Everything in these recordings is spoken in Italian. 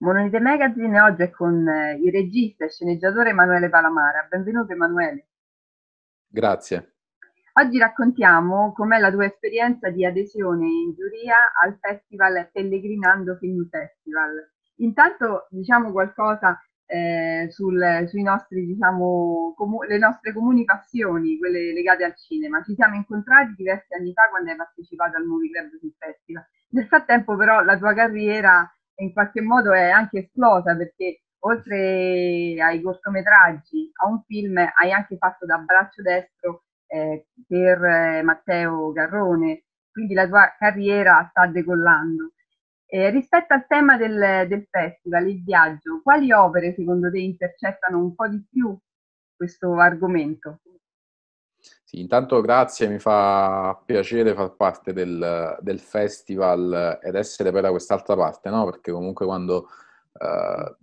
Monolite Magazine oggi è con eh, il regista e sceneggiatore Emanuele Palamara. Benvenuto Emanuele. Grazie. Oggi raccontiamo com'è la tua esperienza di adesione in giuria al festival Pellegrinando Film Festival. Intanto diciamo qualcosa eh, sul, sui nostri, diciamo, comu- le nostre comuni passioni, quelle legate al cinema. Ci siamo incontrati diversi anni fa quando hai partecipato al Movie Club Film Festival. Nel frattempo però la tua carriera in qualche modo è anche esplosa perché oltre ai cortometraggi, a un film, hai anche fatto da braccio destro eh, per eh, Matteo Garrone, quindi la tua carriera sta decollando. Eh, rispetto al tema del, del, festival, il viaggio, quali opere secondo te intercettano un po' di più questo argomento? Sì, intanto grazie, mi fa piacere far parte del, del festival ed essere poi da quest'altra parte, no? Perché comunque quando eh,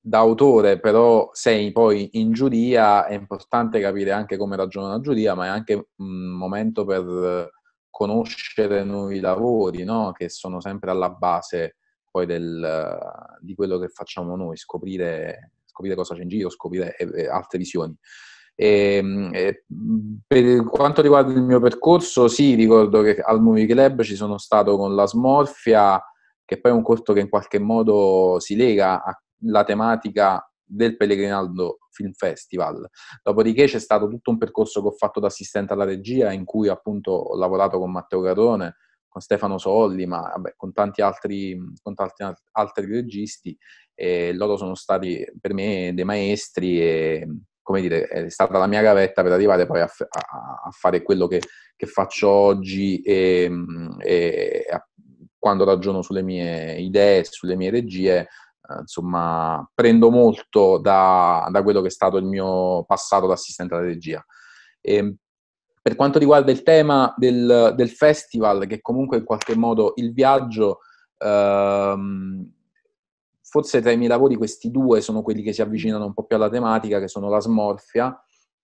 da autore però sei poi in giuria, è importante capire anche come ragiona la giuria, ma è anche un momento per conoscere nuovi lavori, no? Che sono sempre alla base poi del, di quello che facciamo noi, scoprire, scoprire cosa c'è in giro, scoprire eh, eh, altre visioni. Ehm, e, e, per quanto riguarda il mio percorso, sì, ricordo che al Movie Club ci sono stato con la Smorfia, che poi è un corto che in qualche modo si lega alla tematica del Pellegrinaldo Film Festival. Dopodiché c'è stato tutto un percorso che ho fatto da assistente alla regia, in cui appunto ho lavorato con Matteo Garone, con Stefano Solli, ma vabbè, con tanti altri, con tanti altri registi, e loro sono stati per me dei maestri e come dire, è stata la mia gavetta per arrivare poi a, a, a fare quello che, che faccio oggi mm, e, e a, quando ragiono sulle mie idee, sulle mie regie, eh, insomma, prendo molto da, da, quello che è stato il mio passato da assistente alla regia. E, ehm, per quanto riguarda il tema del, del, festival, che comunque in qualche modo il viaggio ehm, forse tra i miei lavori questi due sono quelli che si avvicinano un po' più alla tematica, che sono La smorfia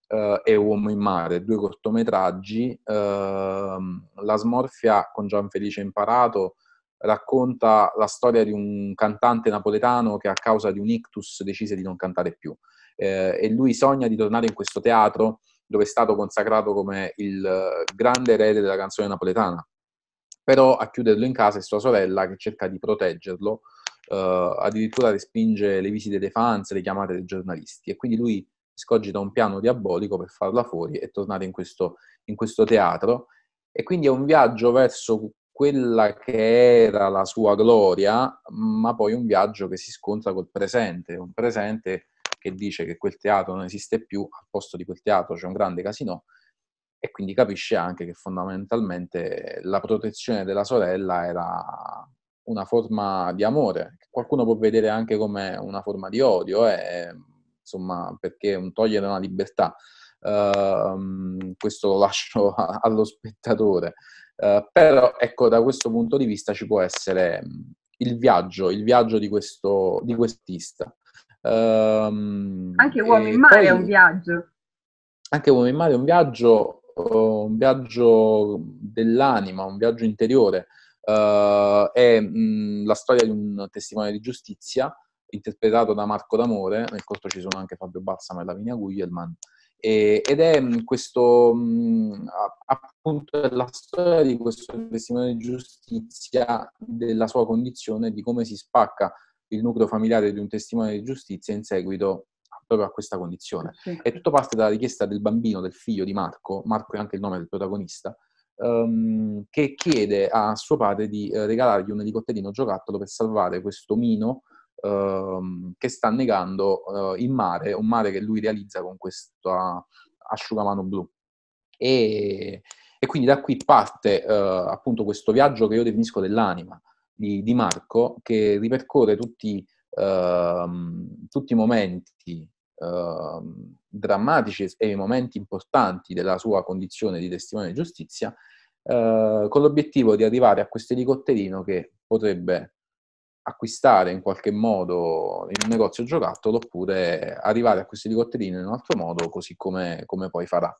eh, e Uomo in mare, due cortometraggi. Eh, la smorfia con Gianfelice Imparato racconta la storia di un cantante napoletano che a causa di un ictus decise di non cantare più eh, e lui sogna di tornare in questo teatro dove è stato consacrato come il grande erede della canzone napoletana. Però a chiuderlo in casa è sua sorella che cerca di proteggerlo Uh, addirittura respinge le visite dei fans, le chiamate dei giornalisti e quindi lui scogita un piano diabolico per farla fuori e tornare in questo, in questo teatro e quindi è un viaggio verso quella che era la sua gloria, ma poi un viaggio che si scontra col presente, un presente che dice che quel teatro non esiste più, al posto di quel teatro c'è un grande casino e quindi capisce anche che fondamentalmente la protezione della sorella era una forma di amore, qualcuno può vedere anche come una forma di odio, eh, insomma, perché un togliere una libertà. Uh, questo lo lascio allo spettatore. Uh, però ecco, da questo punto di vista ci può essere mm, il viaggio, il viaggio di, questo, di quest'ista. Uh, anche Uomo in Mare poi, è un viaggio. Anche Uomo in Mare è un viaggio, eh, un viaggio dell'anima, un viaggio interiore, uh, è mh, mm, la storia di un testimone di giustizia interpretato da Marco D'Amore, nel corto ci sono anche Fabio Balsamo e Lavinia Guglielman, e, ed è mh, mm, questo, mh, mm, appunto la storia di questo testimone di giustizia, della sua condizione, di come si spacca il nucleo familiare di un testimone di giustizia in seguito proprio a questa condizione. Sì. E tutto parte dalla richiesta del bambino, del figlio di Marco, Marco è anche il nome del protagonista, um, che chiede a suo padre di uh, regalargli un elicotterino giocattolo per salvare questo Mino uh, che sta negando eh, in mare, un mare che lui realizza con questo asciugamano blu. E, e, quindi da qui parte eh, appunto questo viaggio che io definisco dell'anima di, di Marco, che ripercorre tutti, ehm, tutti i momenti drammatici e i momenti importanti della sua condizione di testimone di giustizia, eh, con l'obiettivo di arrivare a questo elicotterino che potrebbe acquistare in qualche modo in un negozio giocattolo oppure arrivare a questo elicotterino in un altro modo, così come, come poi farà.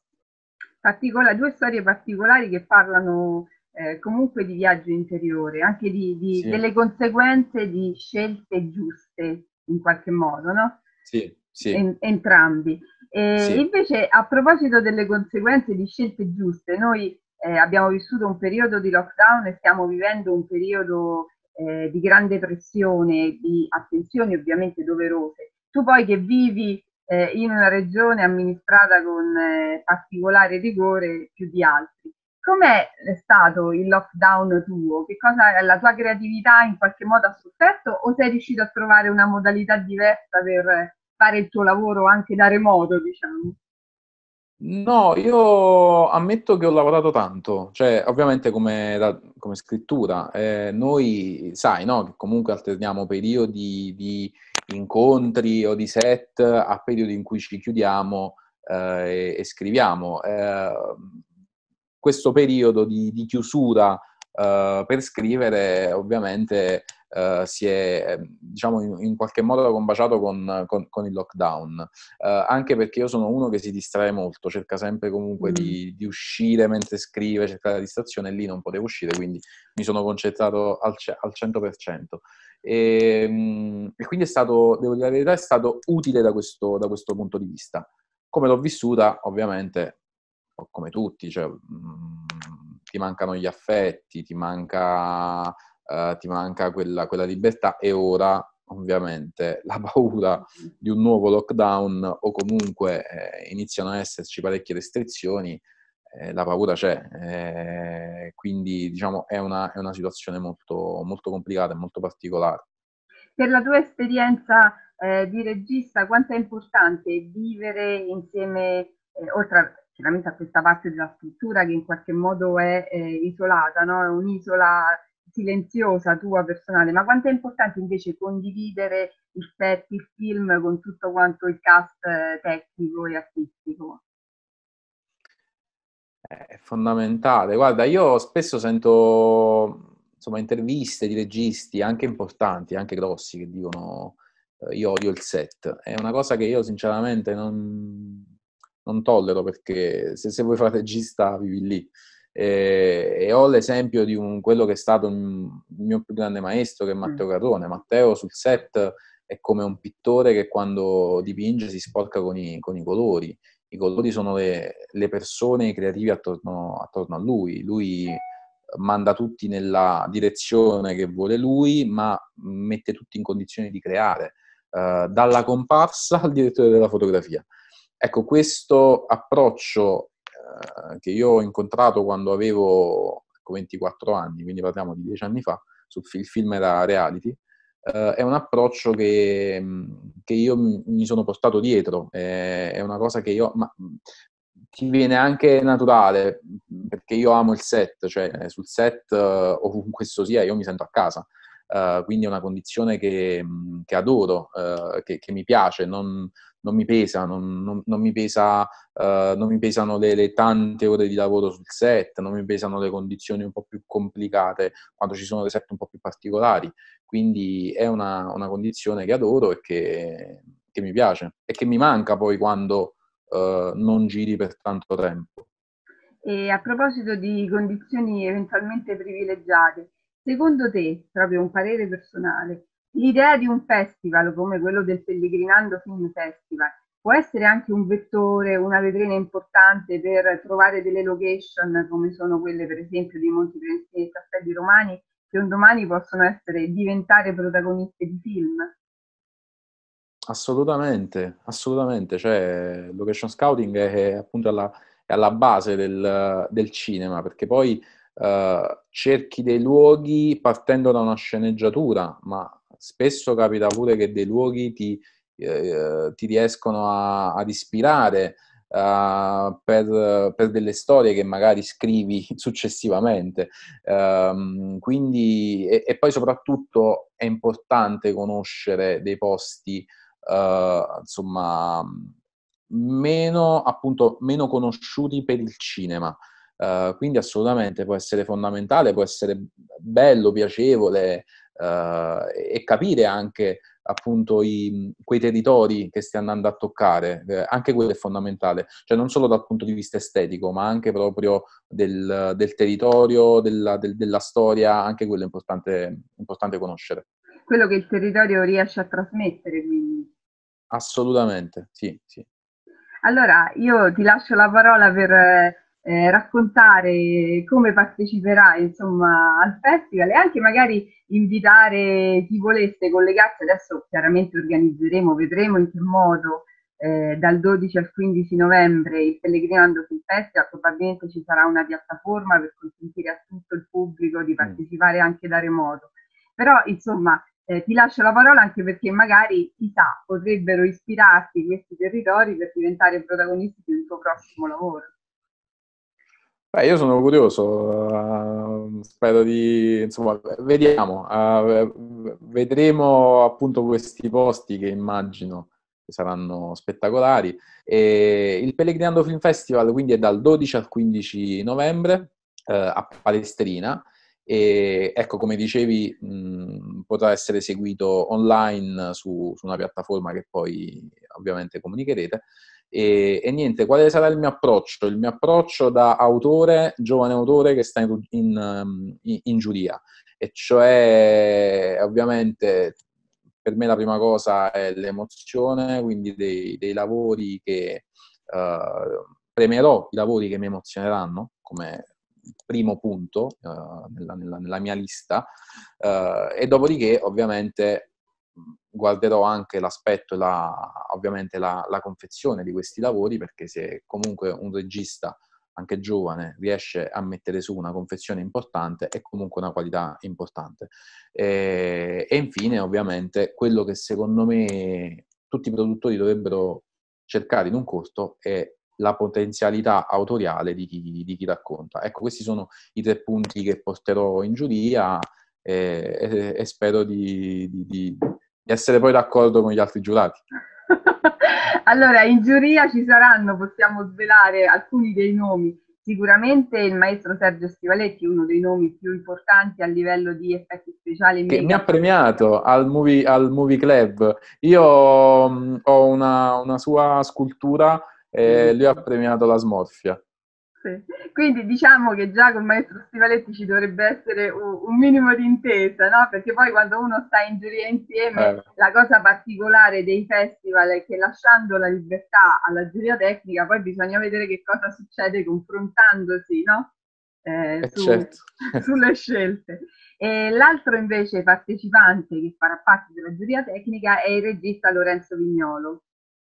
Particola, due storie particolari che parlano eh, comunque di viaggio interiore, anche di, di, sì. delle conseguenze di scelte giuste in qualche modo, no? Sì, sì. En- entrambi. E eh, sì. Invece, a proposito delle conseguenze di scelte giuste, noi eh, abbiamo vissuto un periodo di lockdown e stiamo vivendo un periodo eh, di grande pressione, di attenzioni ovviamente doverose. Tu poi che vivi eh, in una regione amministrata con eh, particolare rigore più di altri, com'è eh, stato il lockdown tuo? Che cosa, la tua creatività in qualche modo ha sofferto o sei riuscito a trovare una modalità diversa per fare il tuo lavoro anche da remoto, diciamo? No, io ammetto che ho lavorato tanto, cioè ovviamente come, da, come scrittura. Eh, noi, sai, no, che comunque alterniamo periodi di incontri o di set a periodi in cui ci chiudiamo eh, e, e, scriviamo. Eh, questo periodo di, di chiusura eh, per scrivere ovviamente uh, si è ehm, diciamo in, in, qualche modo combaciato con, con, con il lockdown, uh, anche perché io sono uno che si distrae molto, cerca sempre comunque di, mm. di uscire mentre scrive, cercare la distrazione, e lì non potevo uscire, quindi mi sono concentrato al, al 100%. E, ehm, e, quindi è stato, devo dire la verità, è stato utile da questo, da questo punto di vista. Come l'ho vissuta, ovviamente, come tutti, cioè, mh, mm, ti mancano gli affetti, ti manca, uh, ti manca quella, quella libertà e ora ovviamente la paura di un nuovo lockdown o comunque eh, iniziano a esserci parecchie restrizioni, eh, la paura c'è. Eh, quindi diciamo è una, è una situazione molto, molto, complicata e molto particolare. Per la tua esperienza eh, di regista, quanto è importante vivere insieme, eh, oltre a, chiaramente a questa parte della struttura che in qualche modo è, è isolata, no? è un'isola silenziosa tua personale, ma quanto è importante invece condividere il set, il film con tutto quanto il cast eh, tecnico e artistico? Eh, è fondamentale. Guarda, io spesso sento insomma, interviste di registi anche importanti, anche grossi, che dicono eh, io odio il set. È una cosa che io sinceramente non, non tollero perché se, se vuoi fare regista vivi lì. E, e ho l'esempio di un, quello che è stato il mio più grande maestro che è Matteo mm. Carrone. Matteo sul set è come un pittore che quando dipinge si sporca con i, con i colori. I colori sono le, le persone, i creativi attorno, attorno a lui. Lui manda tutti nella direzione che vuole lui, ma mette tutti in condizione di creare, eh, dalla comparsa al direttore della fotografia. Ecco, questo approccio eh, che io ho incontrato quando avevo 24 ecco, anni, quindi parliamo di 10 anni fa, sul il film era reality, eh, è un approccio che, mm, che, io mi sono portato dietro, eh, è una cosa che io... Ma, ti mm, viene anche naturale mm, perché io amo il set, cioè eh, sul set, eh, ovunque esso sia, io mi sento a casa. Eh, quindi è una condizione che, che adoro, uh, che, che, mi piace, non, non mi pesa, non, non, non mi, pesa, uh, mi, pesano le, le, tante ore di lavoro sul set, non mi pesano le condizioni un po' più complicate quando ci sono dei set un po' più particolari, quindi è una, una condizione che adoro e che, che, mi piace e che mi manca poi quando non giri per tanto tempo. E a proposito di condizioni eventualmente privilegiate, Secondo te, proprio un parere personale, l'idea di un festival come quello del Pellegrinando Film Festival può essere anche un vettore, una vetrina importante per trovare delle location come sono quelle per esempio di Monti Prensini e Castelli Romani che un domani possono essere, diventare protagoniste di film? Assolutamente, assolutamente, cioè location scouting è, è appunto alla, è alla base del, del cinema perché poi eh, cerchi dei luoghi partendo da una sceneggiatura, ma spesso capita pure che dei luoghi ti, eh, ti riescono a, ad ispirare uh, per, per, delle storie che magari scrivi successivamente. Um, quindi, e, e, poi soprattutto è importante conoscere dei posti, uh, insomma, meno, appunto, meno conosciuti per il cinema. Uh, quindi assolutamente può essere fondamentale, può essere bello, piacevole uh, e capire anche appunto i, quei territori che stai andando a toccare, eh, anche quello è fondamentale, cioè non solo dal punto di vista estetico, ma anche proprio del, del territorio, della, del, della, storia, anche quello è importante, importante conoscere. Quello che il territorio riesce a trasmettere, quindi. Assolutamente, sì, sì. Allora, io ti lascio la parola per eh, eh, raccontare come parteciperai insomma, al festival e anche magari invitare chi volesse collegarsi. Adesso chiaramente organizzeremo, vedremo in che modo eh, dal 12 al 15 novembre il Pellegrinando sul Festival, probabilmente ci sarà una piattaforma per consentire a tutto il pubblico di mm. partecipare anche da remoto. Però insomma eh, ti lascio la parola anche perché magari chissà potrebbero ispirarti questi territori per diventare protagonisti di un tuo prossimo lavoro. Beh, io sono curioso, uh, spero di, insomma, vediamo, uh, vedremo appunto questi posti che immagino che saranno spettacolari. E il Pellegrinando Film Festival quindi è dal 12 al 15 novembre uh, a Palestrina e ecco, come dicevi, mh, potrà essere seguito online su, su una piattaforma che poi ovviamente comunicherete. E, e, niente, quale sarà il mio approccio? Il mio approccio da autore, giovane autore che sta in, in, um, in giuria, e cioè ovviamente per me la prima cosa è l'emozione, quindi dei, dei lavori che eh, uh, premerò, i lavori che mi emozioneranno come primo punto eh, nella, nella, nella, mia lista, eh, e dopodiché ovviamente guarderò anche l'aspetto e la, ovviamente la, la, confezione di questi lavori perché se comunque un regista anche giovane riesce a mettere su una confezione importante è comunque una qualità importante e, e infine ovviamente quello che secondo me tutti i produttori dovrebbero cercare in un corto è la potenzialità autoriale di chi, di chi racconta ecco questi sono i tre punti che porterò in giuria e, eh, e, e spero di, di, di essere poi d'accordo con gli altri giurati. allora, in giuria ci saranno, possiamo svelare alcuni dei nomi. Sicuramente il maestro Sergio Stivaletti, uno dei nomi più importanti a livello di effetti speciali. Che mi ha premiato al movie, al movie Club. Io mm, ho una, una, sua scultura e eh, lui ha premiato la smorfia. Quindi diciamo che già col maestro Stivaletti ci dovrebbe essere un minimo di intesa, no? Perché poi quando uno sta in giuria insieme, eh. la cosa particolare dei festival è che lasciando la libertà alla giuria tecnica, poi bisogna vedere che cosa succede confrontandosi, no? eh, eh su, certo. sulle scelte. E l'altro invece partecipante che farà parte della giuria tecnica è il regista Lorenzo Vignolo.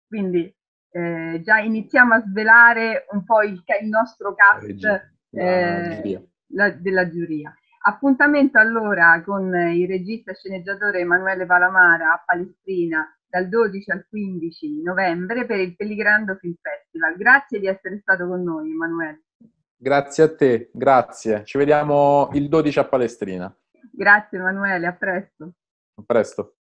Quindi eh, già iniziamo a svelare un po' il, il nostro cast eh, la, della giuria. Appuntamento allora con il regista e sceneggiatore Emanuele Palamara a Palestrina dal 12 al 15 novembre per il Pelligrando Film Festival. Grazie di essere stato con noi Emanuele. Grazie a te, grazie. Ci vediamo il 12 a Palestrina. Grazie Emanuele, a presto. A presto.